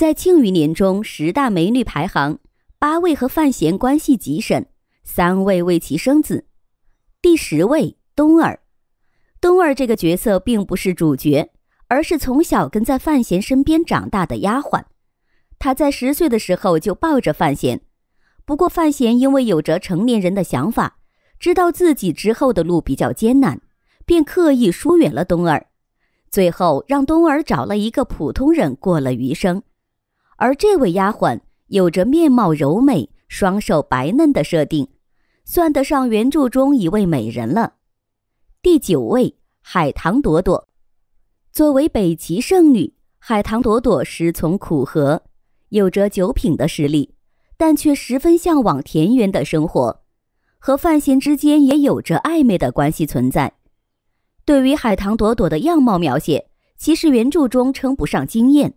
在庆余年中十大美女排行，八位和范闲关系极深，三位为其生子。第十位冬儿，冬儿这个角色并不是主角，而是从小跟在范闲身边长大的丫鬟。她在十岁的时候就抱着范闲，不过范闲因为有着成年人的想法，知道自己之后的路比较艰难，便刻意疏远了冬儿，最后让冬儿找了一个普通人过了余生。而这位丫鬟有着面貌柔美、双手白嫩的设定，算得上原著中一位美人了。第九位，海棠朵朵，作为北齐圣女，海棠朵朵师从苦荷，有着九品的实力，但却十分向往田园的生活，和范闲之间也有着暧昧的关系存在。对于海棠朵朵的样貌描写，其实原著中称不上惊艳。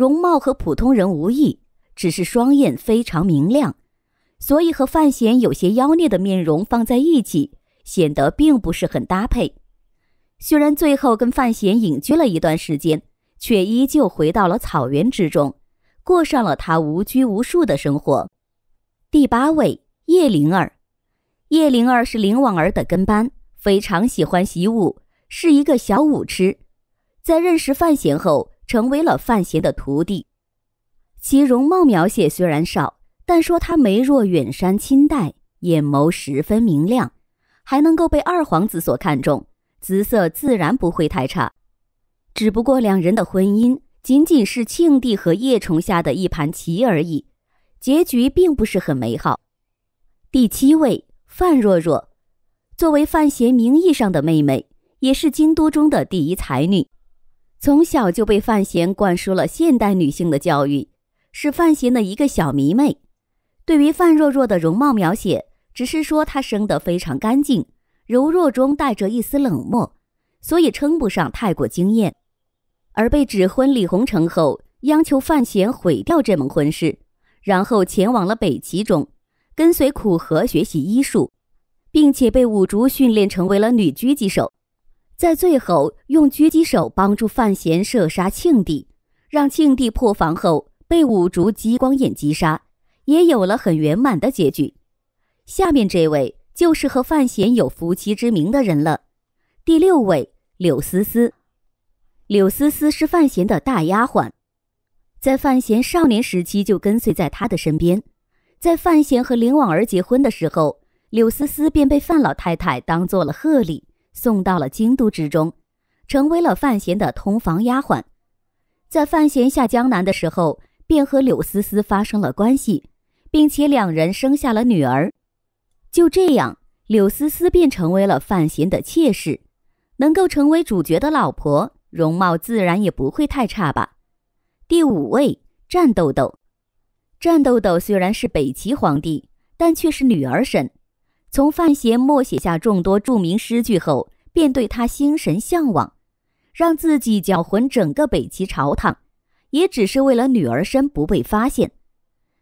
容貌和普通人无异，只是双眼非常明亮，所以和范闲有些妖孽的面容放在一起，显得并不是很搭配。虽然最后跟范闲隐居了一段时间，却依旧回到了草原之中，过上了他无拘无束的生活。第八位，叶灵儿。叶灵儿是林婉儿的跟班，非常喜欢习武，是一个小武痴。在认识范闲后。成为了范闲的徒弟，其容貌描写虽然少，但说她眉若远山，清黛，眼眸十分明亮，还能够被二皇子所看中，姿色自然不会太差。只不过两人的婚姻仅仅是庆帝和叶崇下的一盘棋而已，结局并不是很美好。第七位范若若，作为范闲名义上的妹妹，也是京都中的第一才女。从小就被范闲灌输了现代女性的教育，是范闲的一个小迷妹。对于范若若的容貌描写，只是说她生得非常干净，柔弱中带着一丝冷漠，所以称不上太过惊艳。而被指婚李红成后，央求范闲毁掉这门婚事，然后前往了北齐中，跟随苦荷学习医术，并且被五竹训练成为了女狙击手。在最后，用狙击手帮助范闲射杀庆帝，让庆帝破防后被五竹激光眼击杀，也有了很圆满的结局。下面这位就是和范闲有夫妻之名的人了。第六位柳思思，柳思思是范闲的大丫鬟，在范闲少年时期就跟随在他的身边。在范闲和林婉儿结婚的时候，柳思思便被范老太太当做了贺礼。送到了京都之中，成为了范闲的同房丫鬟。在范闲下江南的时候，便和柳思思发生了关系，并且两人生下了女儿。就这样，柳思思便成为了范闲的妾室。能够成为主角的老婆，容貌自然也不会太差吧。第五位，战豆豆。战豆豆虽然是北齐皇帝，但却是女儿身。从范闲默写下众多著名诗句后，便对他心神向往，让自己搅浑整个北齐朝堂，也只是为了女儿身不被发现。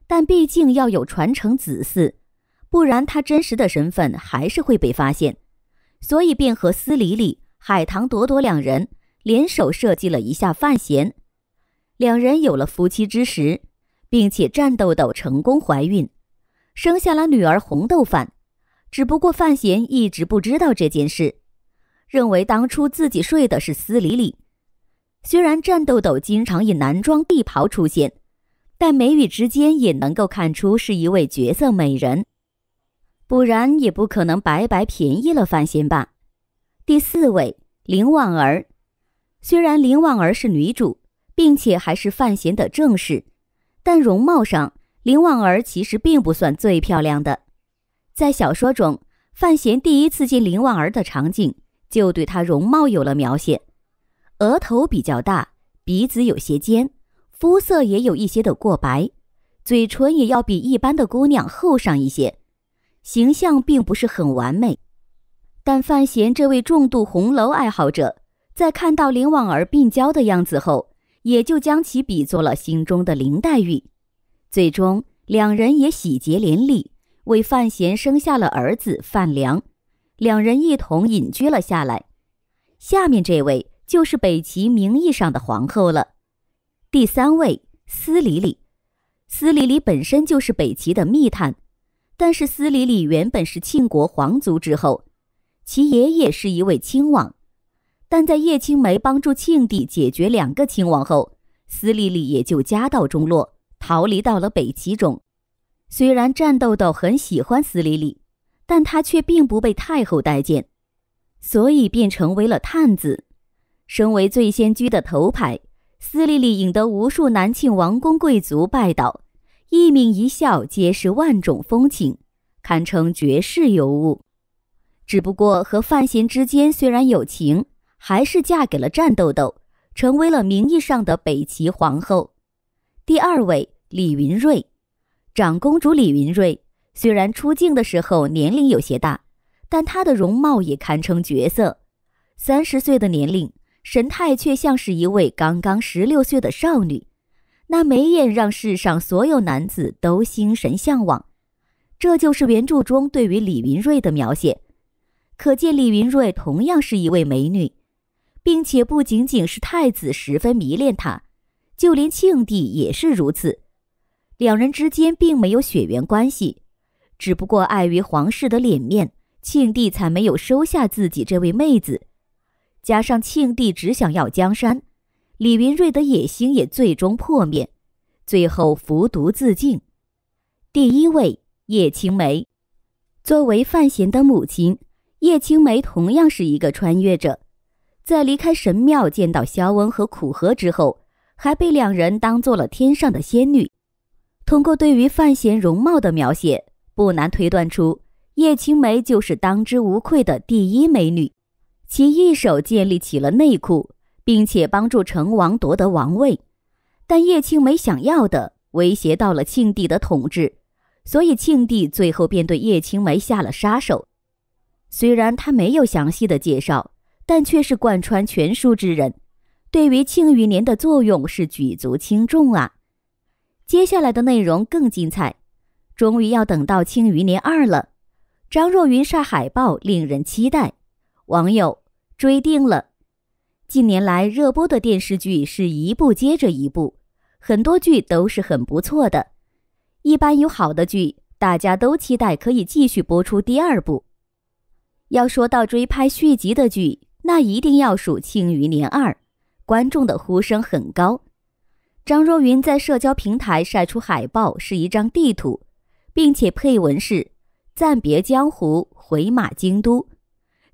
但毕竟要有传承子嗣，不然他真实的身份还是会被发现。所以便和司礼礼、海棠朵朵两人联手设计了一下范闲。两人有了夫妻之实，并且战豆豆成功怀孕，生下了女儿红豆饭。只不过范闲一直不知道这件事，认为当初自己睡的是司理理。虽然战豆豆经常以男装地袍出现，但眉宇之间也能够看出是一位绝色美人，不然也不可能白白便宜了范闲吧。第四位林婉儿，虽然林婉儿是女主，并且还是范闲的正室，但容貌上林婉儿其实并不算最漂亮的。在小说中，范闲第一次见林婉儿的场景，就对她容貌有了描写：额头比较大，鼻子有些尖，肤色也有一些的过白，嘴唇也要比一般的姑娘厚上一些，形象并不是很完美。但范闲这位重度红楼爱好者，在看到林婉儿病娇的样子后，也就将其比作了心中的林黛玉，最终两人也喜结连理。为范闲生下了儿子范良，两人一同隐居了下来。下面这位就是北齐名义上的皇后了。第三位司礼礼，司礼礼本身就是北齐的密探，但是司礼礼原本是庆国皇族之后，其爷爷是一位亲王，但在叶青梅帮助庆帝解决两个亲王后，司礼礼也就家道中落，逃离到了北齐中。虽然战豆豆很喜欢司理理，但她却并不被太后待见，所以便成为了探子。身为醉仙居的头牌，司理理引得无数南庆王公贵族拜倒，一抿一笑皆是万种风情，堪称绝世尤物。只不过和范闲之间虽然有情，还是嫁给了战豆豆，成为了名义上的北齐皇后。第二位李云睿。长公主李云睿虽然出镜的时候年龄有些大，但她的容貌也堪称绝色。三十岁的年龄，神态却像是一位刚刚十六岁的少女，那眉眼让世上所有男子都心神向往。这就是原著中对于李云睿的描写，可见李云睿同样是一位美女，并且不仅仅是太子十分迷恋她，就连庆帝也是如此。两人之间并没有血缘关系，只不过碍于皇室的脸面，庆帝才没有收下自己这位妹子。加上庆帝只想要江山，李云瑞的野心也最终破灭，最后服毒自尽。第一位叶青眉，作为范闲的母亲，叶青梅同样是一个穿越者。在离开神庙见到萧恩和苦荷之后，还被两人当做了天上的仙女。通过对于范闲容貌的描写，不难推断出叶青梅就是当之无愧的第一美女。其一手建立起了内库，并且帮助成王夺得王位。但叶青梅想要的威胁到了庆帝的统治，所以庆帝最后便对叶青梅下了杀手。虽然他没有详细的介绍，但却是贯穿全书之人，对于庆余年的作用是举足轻重啊。接下来的内容更精彩，终于要等到《庆余年二》了。张若昀晒海报，令人期待。网友追定了。近年来热播的电视剧是一部接着一部，很多剧都是很不错的。一般有好的剧，大家都期待可以继续播出第二部。要说到追拍续集的剧，那一定要数《庆余年二》，观众的呼声很高。张若昀在社交平台晒出海报，是一张地图，并且配文是“暂别江湖，回马京都”。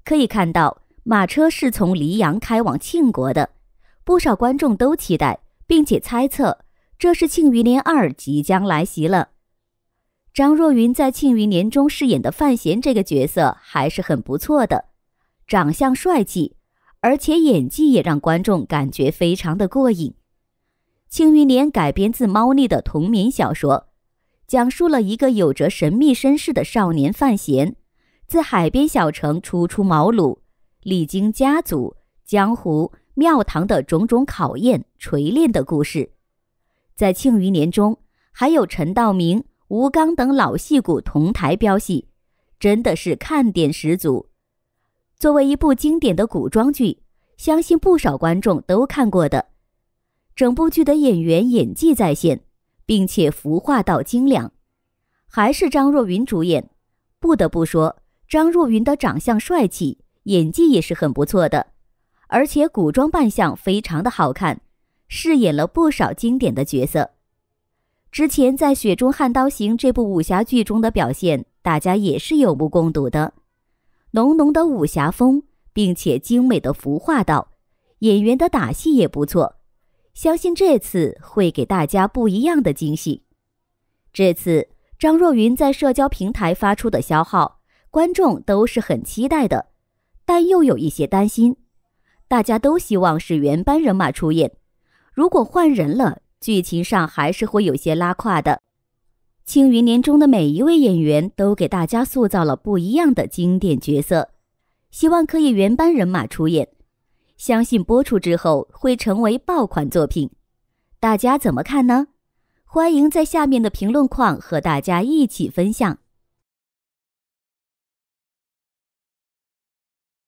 可以看到，马车是从黎阳开往庆国的。不少观众都期待，并且猜测这是《庆余年二》即将来袭了。张若昀在《庆余年》中饰演的范闲这个角色还是很不错的，长相帅气，而且演技也让观众感觉非常的过瘾。《庆余年》改编自猫腻的同名小说，讲述了一个有着神秘身世的少年范闲，自海边小城初出茅庐，历经家族、江湖、庙堂的种种考验锤炼的故事。在《庆余年》中，还有陈道明、吴刚等老戏骨同台飙戏，真的是看点十足。作为一部经典的古装剧，相信不少观众都看过的。整部剧的演员演技在线，并且服化道精良，还是张若昀主演。不得不说，张若昀的长相帅气，演技也是很不错的，而且古装扮相非常的好看，饰演了不少经典的角色。之前在《雪中悍刀行》这部武侠剧中的表现，大家也是有目共睹的，浓浓的武侠风，并且精美的服化道，演员的打戏也不错。相信这次会给大家不一样的惊喜。这次张若昀在社交平台发出的消耗，观众都是很期待的，但又有一些担心。大家都希望是原班人马出演，如果换人了，剧情上还是会有些拉胯的。《青云年》中的每一位演员都给大家塑造了不一样的经典角色，希望可以原班人马出演。相信播出之后会成为爆款作品，大家怎么看呢？欢迎在下面的评论框和大家一起分享。